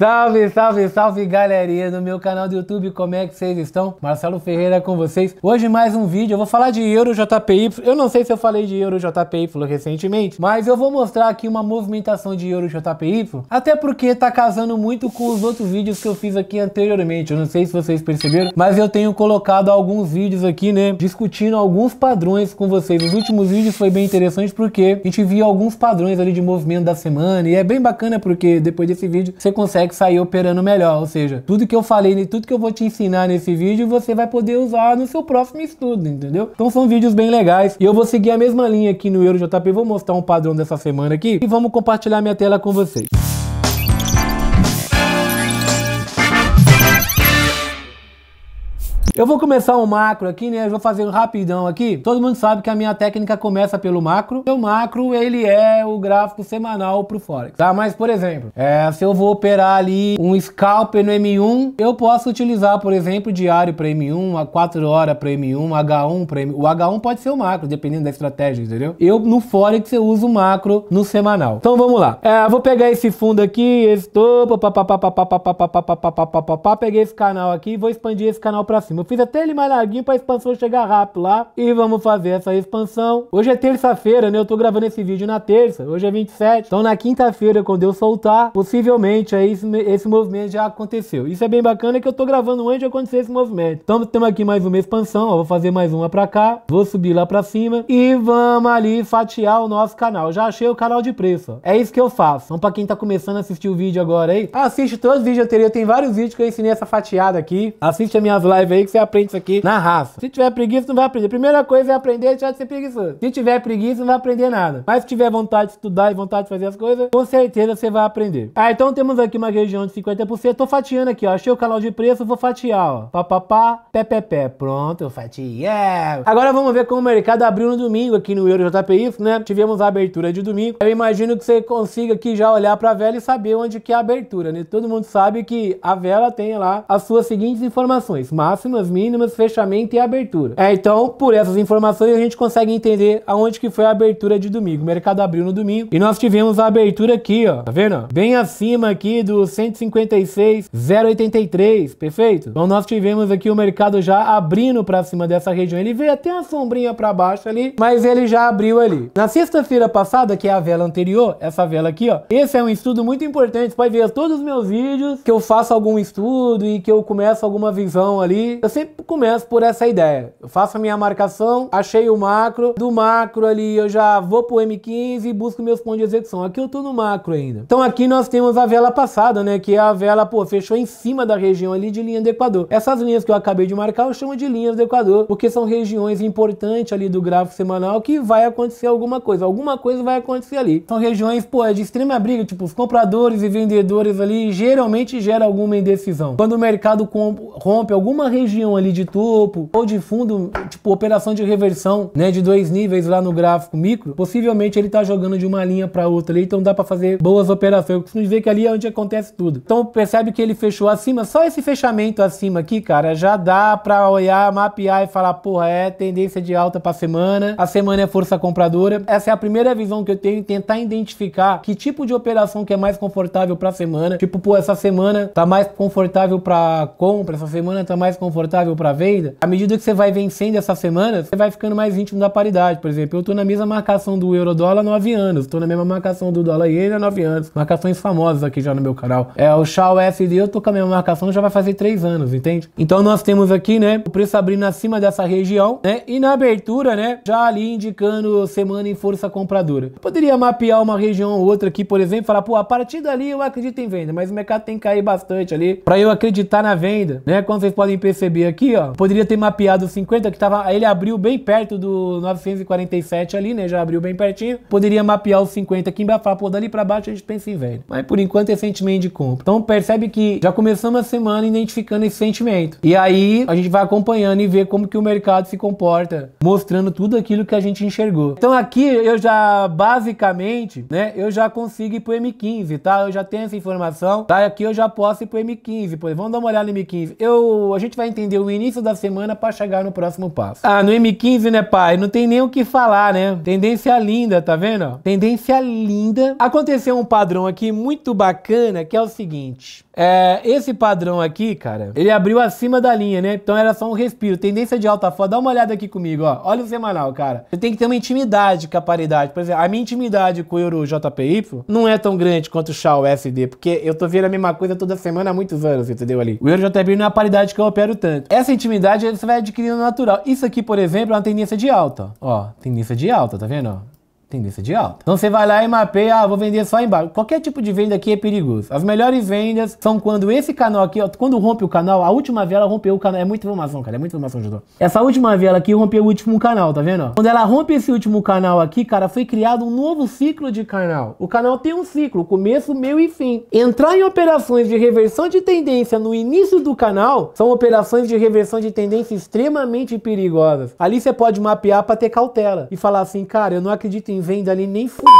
Salve, salve, salve galerinha do meu canal do YouTube, como é que vocês estão? Marcelo Ferreira com vocês. Hoje mais um vídeo, eu vou falar de Euro JPY. Eu não sei se eu falei de Euro JPY recentemente, mas eu vou mostrar aqui uma movimentação de Euro JPY, até porque tá casando muito com os outros vídeos que eu fiz aqui anteriormente. Eu não sei se vocês perceberam, mas eu tenho colocado alguns vídeos aqui, né, discutindo alguns padrões com vocês. Os últimos vídeos foi bem interessante porque a gente viu alguns padrões ali de movimento da semana e é bem bacana porque depois desse vídeo você consegue consegue sair operando melhor. Ou seja, tudo que eu falei, tudo que eu vou te ensinar nesse vídeo, você vai poder usar no seu próximo estudo, entendeu? Então são vídeos bem legais. E eu vou seguir a mesma linha aqui no EuroJP, vou mostrar um padrão dessa semana aqui e vamos compartilhar minha tela com vocês. Eu vou começar um macro aqui, né? Eu vou fazer um rapidão aqui. Todo mundo sabe que a minha técnica começa pelo macro. O macro, ele é o gráfico semanal pro Forex, tá? Mas, por exemplo, é, se eu vou operar ali um scalper no M1, eu posso utilizar, por exemplo, diário para M1, a 4 horas para M1, H1 para M1. O H1 pode ser o macro, dependendo da estratégia, entendeu? Eu, no Forex, eu uso o macro no semanal. Então, vamos lá. É, vou pegar esse fundo aqui, esse topo, papapá, peguei esse canal aqui e vou expandir esse canal para cima fiz até ele mais larguinho pra expansão chegar rápido lá. E vamos fazer essa expansão. Hoje é terça-feira, né? Eu tô gravando esse vídeo na terça. Hoje é 27. Então na quinta-feira, quando eu soltar, possivelmente aí esse, esse movimento já aconteceu. Isso é bem bacana que eu tô gravando antes de acontecer esse movimento. Então temos aqui mais uma expansão. Ó, vou fazer mais uma pra cá. Vou subir lá pra cima. E vamos ali fatiar o nosso canal. Já achei o canal de preço. Ó. É isso que eu faço. Então pra quem tá começando a assistir o vídeo agora aí, assiste todos os vídeos anteriores. Tem vários vídeos que eu ensinei essa fatiada aqui. Assiste as minhas lives aí que você aprende isso aqui na raça. Se tiver preguiça, não vai aprender. Primeira coisa é aprender a deixar de ser preguiçoso. Se tiver preguiça, não vai aprender nada. Mas se tiver vontade de estudar e vontade de fazer as coisas, com certeza você vai aprender. Ah, então temos aqui uma região de 50%. Tô fatiando aqui, ó. Achei o canal de preço, vou fatiar, ó. Papapá, pé, pé, pé. Pronto, eu fatiei. Agora vamos ver como o mercado abriu no domingo aqui no EuroJPY, é né? Tivemos a abertura de domingo. Eu imagino que você consiga aqui já olhar pra vela e saber onde que é a abertura, né? Todo mundo sabe que a vela tem lá as suas seguintes informações. Máximas mínimas, fechamento e abertura. É, então, por essas informações, a gente consegue entender aonde que foi a abertura de domingo. O mercado abriu no domingo e nós tivemos a abertura aqui, ó. Tá vendo? Bem acima aqui do 156,083, perfeito? Então, nós tivemos aqui o mercado já abrindo para cima dessa região. Ele veio até a sombrinha para baixo ali, mas ele já abriu ali. Na sexta-feira passada, que é a vela anterior, essa vela aqui, ó. Esse é um estudo muito importante. Você pode ver todos os meus vídeos que eu faço algum estudo e que eu começo alguma visão ali. Eu eu sempre começo por essa ideia. Eu faço a minha marcação, achei o macro, do macro ali eu já vou pro M15 e busco meus pontos de execução. Aqui eu tô no macro ainda. Então aqui nós temos a vela passada, né, que é a vela, pô, fechou em cima da região ali de linha do Equador. Essas linhas que eu acabei de marcar eu chamo de linhas do Equador, porque são regiões importantes ali do gráfico semanal que vai acontecer alguma coisa. Alguma coisa vai acontecer ali. São regiões, pô, é de extrema briga, tipo, os compradores e vendedores ali geralmente gera alguma indecisão. Quando o mercado rompe alguma região ali de topo ou de fundo, tipo operação de reversão, né, de dois níveis lá no gráfico micro, possivelmente ele tá jogando de uma linha para outra ali, então dá para fazer boas operações. Eu costumo dizer que ali é onde acontece tudo. Então percebe que ele fechou acima, só esse fechamento acima aqui, cara, já dá para olhar, mapear e falar, porra, é tendência de alta para semana, a semana é força compradora. Essa é a primeira visão que eu tenho, tentar identificar que tipo de operação que é mais confortável para semana. Tipo, pô, essa semana tá mais confortável para compra, essa semana tá mais confortável confortável para venda, à medida que você vai vencendo essas semanas, você vai ficando mais íntimo da paridade. Por exemplo, eu estou na mesma marcação do euro-dólar há 9 anos, estou na mesma marcação do dólar iene há 9 anos. Marcações famosas aqui já no meu canal. É o Shaw SD, eu estou com a mesma marcação já vai fazer 3 anos, entende? Então nós temos aqui, né, o preço abrindo acima dessa região, né? E na abertura, né, já ali indicando semana em força compradora. Eu poderia mapear uma região ou outra aqui, por exemplo, falar, pô, a partir dali eu acredito em venda, mas o mercado tem que cair bastante ali para eu acreditar na venda, né? Como vocês podem perceber aqui, ó, poderia ter mapeado 50, que tava, ele abriu bem perto do 947 ali, né, já abriu bem pertinho. Poderia mapear o 50 aqui embaixo, falar, pô, dali pra baixo a gente pensa em velho. Mas por enquanto é sentimento de compra. Então percebe que já começamos a semana identificando esse sentimento. E aí a gente vai acompanhando e ver como que o mercado se comporta, mostrando tudo aquilo que a gente enxergou. Então aqui eu já, basicamente, né, eu já consigo ir pro M15, tá? Eu já tenho essa informação, tá? Aqui eu já posso ir pro M15, pois vamos dar uma olhada no M15. Eu, a gente vai entender atender o início da semana para chegar no próximo passo. Ah, no M15, né, pai? Não tem nem o que falar, né? Tendência linda, tá vendo? Tendência linda. Aconteceu um padrão aqui muito bacana, que é o seguinte. É, esse padrão aqui, cara, ele abriu acima da linha, né? Então era só um respiro. Tendência de alta foda. Dá uma olhada aqui comigo, ó. Olha o semanal, cara. Você tem que ter uma intimidade com a paridade. Por exemplo, a minha intimidade com o Euro JPY não é tão grande quanto o Chal SD, porque eu tô vendo a mesma coisa toda semana há muitos anos, entendeu ali? O Euro JPY não é a paridade que eu opero tanto. Essa intimidade você vai adquirindo natural. Isso aqui, por exemplo, é uma tendência de alta. Ó, tendência de alta, tá vendo? tendência de alta. Então você vai lá e mapeia, ah, vou vender só embaixo. Qualquer tipo de venda aqui é perigoso. As melhores vendas são quando esse canal aqui, ó, quando rompe o canal, a última vela rompeu o canal. É muita informação, cara, é muita informação, ajudou. Essa última vela aqui rompeu o último canal, tá vendo? Quando ela rompe esse último canal aqui, cara, foi criado um novo ciclo de canal. O canal tem um ciclo, começo, meio e fim. Entrar em operações de reversão de tendência no início do canal são operações de reversão de tendência extremamente perigosas. Ali você pode mapear para ter cautela e falar assim, cara, eu não acredito em vendo vem dali nem fudeu.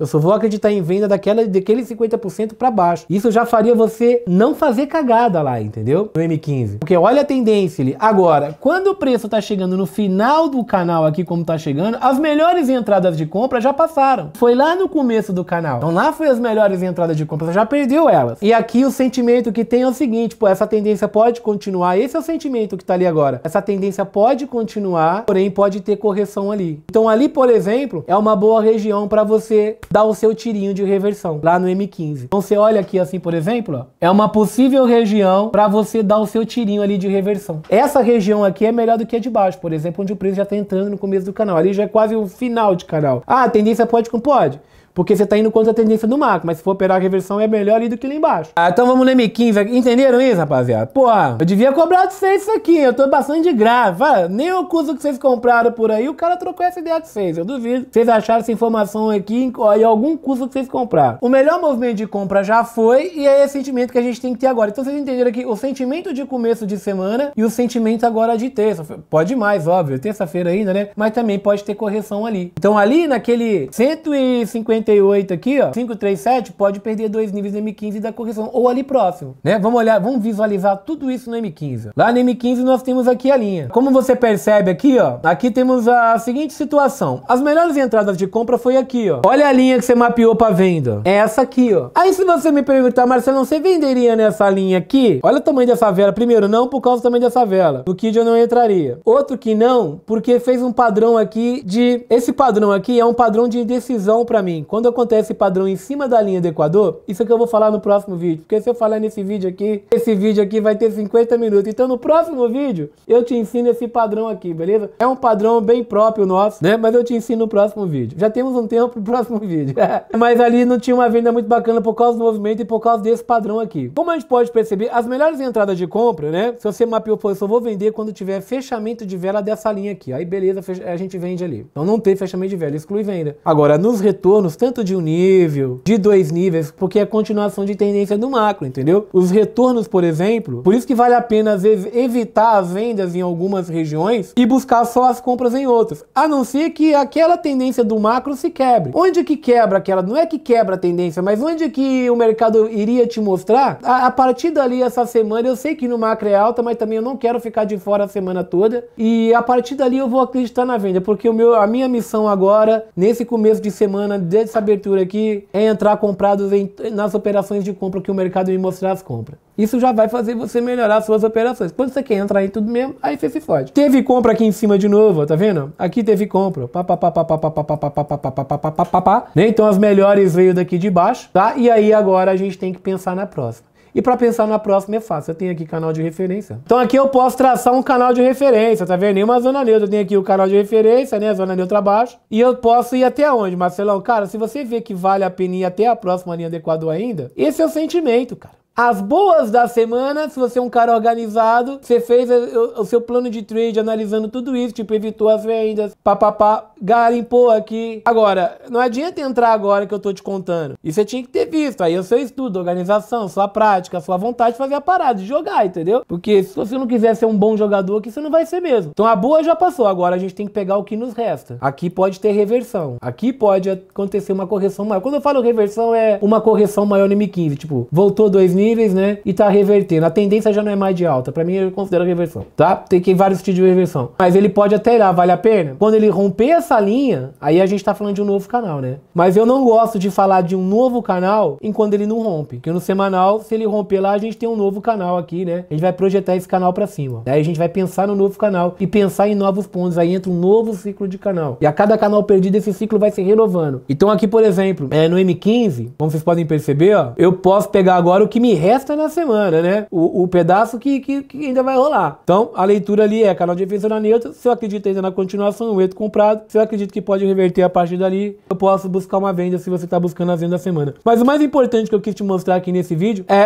Eu só vou acreditar em venda daquela, daquele 50% para baixo. Isso já faria você não fazer cagada lá, entendeu? No M15. Porque olha a tendência ali. Agora, quando o preço tá chegando no final do canal aqui, como tá chegando, as melhores entradas de compra já passaram. Foi lá no começo do canal. Então lá foi as melhores entradas de compra, você já perdeu elas. E aqui o sentimento que tem é o seguinte, pô, essa tendência pode continuar. Esse é o sentimento que tá ali agora. Essa tendência pode continuar, porém pode ter correção ali. Então ali, por exemplo, é uma boa região para você dá o seu tirinho de reversão lá no M15. Então você olha aqui assim, por exemplo, ó, é uma possível região para você dar o seu tirinho ali de reversão. Essa região aqui é melhor do que a de baixo, por exemplo, onde o preço já está entrando no começo do canal. Ali já é quase o final de canal. Ah, a tendência pode com pode porque você está indo contra a tendência do macro, mas se for operar a reversão é melhor ali do que lá embaixo. Ah, então vamos no M15 aqui. Entenderam isso, rapaziada? Pô, eu devia cobrar de vocês isso aqui, eu tô bastante de grava. Nem o curso que vocês compraram por aí, o cara trocou essa ideia de vocês, eu duvido. Vocês acharam essa informação aqui em, algum curso que vocês compraram. O melhor movimento de compra já foi e é esse sentimento que a gente tem que ter agora. Então vocês entenderam aqui o sentimento de começo de semana e o sentimento agora de terça. Pode mais, óbvio, terça-feira ainda, né? Mas também pode ter correção ali. Então ali naquele 150 1,88 aqui, ó, 5,37, pode perder dois níveis no M15 da correção, ou ali próximo, né? Vamos olhar, vamos visualizar tudo isso no M15. Lá no M15 nós temos aqui a linha. Como você percebe aqui, ó, aqui temos a seguinte situação. As melhores entradas de compra foi aqui, ó. Olha a linha que você mapeou para venda. É essa aqui, ó. Aí se você me perguntar, Marcelo, você venderia nessa linha aqui? Olha o tamanho dessa vela. Primeiro, não por causa do tamanho dessa vela. No Kid eu não entraria. Outro que não, porque fez um padrão aqui de... Esse padrão aqui é um padrão de indecisão para mim. Quando quando acontece padrão em cima da linha do Equador, isso é que eu vou falar no próximo vídeo. Porque se eu falar nesse vídeo aqui, esse vídeo aqui vai ter 50 minutos. Então no próximo vídeo, eu te ensino esse padrão aqui, beleza? É um padrão bem próprio nosso, né? Mas eu te ensino no próximo vídeo. Já temos um tempo pro próximo vídeo. Mas ali não tinha uma venda muito bacana por causa do movimento e por causa desse padrão aqui. Como a gente pode perceber, as melhores entradas de compra, né? Se você mapeou, pô, eu só vou vender quando tiver fechamento de vela dessa linha aqui. Aí beleza, a gente vende ali. Então não tem fechamento de vela, exclui venda. Agora, nos retornos, tanto de um nível, de dois níveis, porque é continuação de tendência do macro, entendeu? Os retornos, por exemplo, por isso que vale a pena às vezes evitar as vendas em algumas regiões e buscar só as compras em outras, a não ser que aquela tendência do macro se quebre. Onde que quebra aquela? Não é que quebra a tendência, mas onde que o mercado iria te mostrar? A, a partir dali essa semana eu sei que no macro é alta, mas também eu não quero ficar de fora a semana toda e a partir dali eu vou acreditar na venda, porque o meu, a minha missão agora nesse começo de semana de essa abertura aqui é entrar comprados nas operações de compra que o mercado me mostrar as compras. Isso já vai fazer você melhorar suas operações. Quando você quer entrar em tudo mesmo, aí você se fode. Teve compra aqui em cima de novo, tá vendo? Aqui teve compra. Pá, pá, pá, pá, pá, pá, pá, pá, pá, Então as melhores veio daqui de baixo, tá? E aí agora a gente tem que pensar na próxima. E para pensar na próxima é fácil. Eu tenho aqui canal de referência. Então aqui eu posso traçar um canal de referência, tá vendo? Nenhuma uma zona neutra. Eu tenho aqui o canal de referência, né? Zona neutra abaixo. E eu posso ir até onde, Marcelão? Cara, se você vê que vale a pena ir até a próxima linha do Equador ainda, esse é o sentimento, cara. As boas da semana, se você é um cara organizado, você fez o, seu plano de trade analisando tudo isso, tipo, evitou as vendas, papapá, garimpou aqui. Agora, não adianta entrar agora que eu tô te contando. Isso você tinha que ter visto. Aí o seu estudo, organização, sua prática, sua vontade de fazer a parada, de jogar, entendeu? Porque se você não quiser ser um bom jogador aqui, você não vai ser mesmo. Então a boa já passou, agora a gente tem que pegar o que nos resta. Aqui pode ter reversão. Aqui pode acontecer uma correção maior. Quando eu falo reversão, é uma correção maior no M15. Tipo, voltou dois níveis níveis, né? E tá revertendo. A tendência já não é mais de alta. Para mim, eu considero reversão, tá? Tem que vários tipos de reversão. Mas ele pode até ir lá, vale a pena? Quando ele romper essa linha, aí a gente tá falando de um novo canal, né? Mas eu não gosto de falar de um novo canal enquanto ele não rompe. Porque no semanal, se ele romper lá, a gente tem um novo canal aqui, né? A gente vai projetar esse canal para cima. Daí a gente vai pensar no novo canal e pensar em novos pontos. Aí entra um novo ciclo de canal. E a cada canal perdido, esse ciclo vai se renovando. Então aqui, por exemplo, é, no M15, como vocês podem perceber, ó, eu posso pegar agora o que me resta na semana, né? O, o pedaço que, que, que, ainda vai rolar. Então, a leitura ali é canal de na neutra. Se eu acredito ainda na continuação, o eto comprado. Se eu acredito que pode reverter a partir dali, eu posso buscar uma venda se você está buscando a venda da semana. Mas o mais importante que eu quis te mostrar aqui nesse vídeo é, é,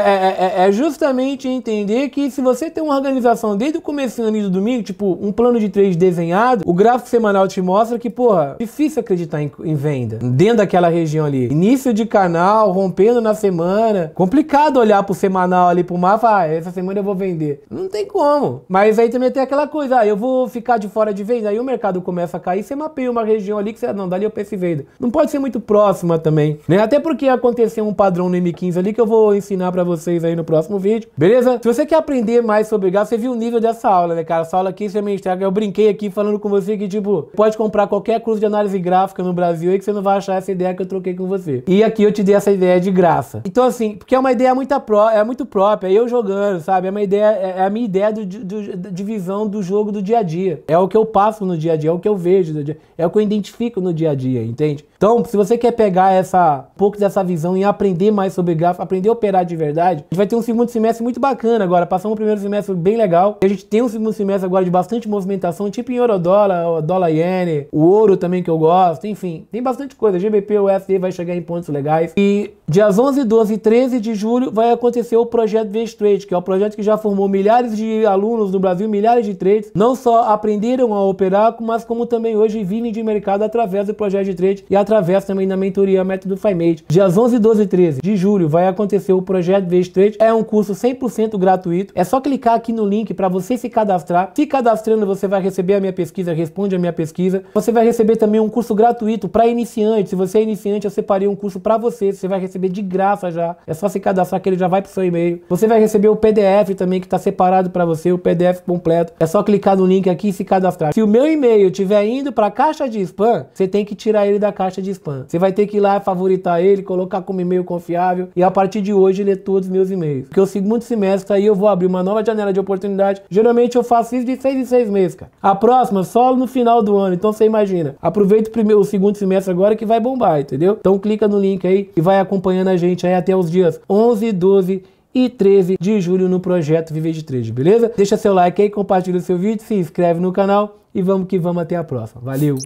é, é, é justamente entender que se você tem uma organização desde o começo do domingo, tipo um plano de três desenhado, o gráfico semanal te mostra que, porra, difícil acreditar em, em venda. Dentro daquela região ali. Início de canal, rompendo na semana. Complicado olhar olhar pro semanal ali, pro mapa, ah, essa semana eu vou vender. Não tem como. Mas aí também tem aquela coisa, ah, eu vou ficar de fora de venda, aí o mercado começa a cair, você mapeia uma região ali que você, ah, não, dali eu peço e venda. Não pode ser muito próxima também, né? Até porque aconteceu um padrão no M15 ali que eu vou ensinar para vocês aí no próximo vídeo, beleza? Se você quer aprender mais sobre gás, você viu o nível dessa aula, né, cara? Essa aula aqui, você me entrega, eu brinquei aqui falando com você que, tipo, pode comprar qualquer curso de análise gráfica no Brasil aí que você não vai achar essa ideia que eu troquei com você. E aqui eu te dei essa ideia de graça. Então, assim, porque é uma ideia muito pró, é muito própria, é eu jogando, sabe? É, uma ideia, é, é a minha ideia do, do, de visão do jogo do dia a dia. É o que eu passo no dia a dia, é o que eu vejo no dia é o que eu identifico no dia a dia, entende? Então, se você quer pegar essa, um pouco dessa visão e aprender mais sobre gráfico, aprender a operar de verdade, a gente vai ter um segundo semestre muito bacana agora. Passamos um primeiro semestre bem legal. a gente tem um segundo semestre agora de bastante movimentação, tipo em ouro dólar iene, o ouro também que eu gosto, enfim. Tem bastante coisa. GBP, USD vai chegar em pontos legais. E dias 11, 12 e 13 de julho vai aconteceu o projeto VS Trade, que é um projeto que já formou milhares de alunos no Brasil, milhares de trades, não só aprenderam a operar, mas como também hoje vivem de mercado através do projeto de trade e através também da mentoria Método FiMate. Dias 11, 12 e 13 de julho vai acontecer o projeto VS Trade. É um curso 100% gratuito. É só clicar aqui no link para você se cadastrar. Se cadastrando, você vai receber a minha pesquisa, responde a minha pesquisa. Você vai receber também um curso gratuito para iniciantes. Se você é iniciante, eu separei um curso para você. Você vai receber de graça já. É só se cadastrar que ele já já vai para o seu e-mail. Você vai receber o PDF também que está separado para você, o PDF completo. É só clicar no link aqui e se cadastrar. Se o meu e-mail estiver indo para a caixa de spam, você tem que tirar ele da caixa de spam. Você vai ter que ir lá favoritar ele, colocar como e-mail confiável e a partir de hoje ler todos os meus e-mails. Porque o segundo semestre aí eu vou abrir uma nova janela de oportunidade. Geralmente eu faço isso de seis em seis meses, cara. A próxima só no final do ano. Então você imagina. Aproveita o primeiro, o segundo semestre agora que vai bombar, entendeu? Então clica no link aí e vai acompanhando a gente aí até os dias 11 e 12 12 e 13 de julho no projeto Viver de 3, beleza? Deixa seu like aí, compartilha o seu vídeo, se inscreve no canal e vamos que vamos até a próxima. Valeu!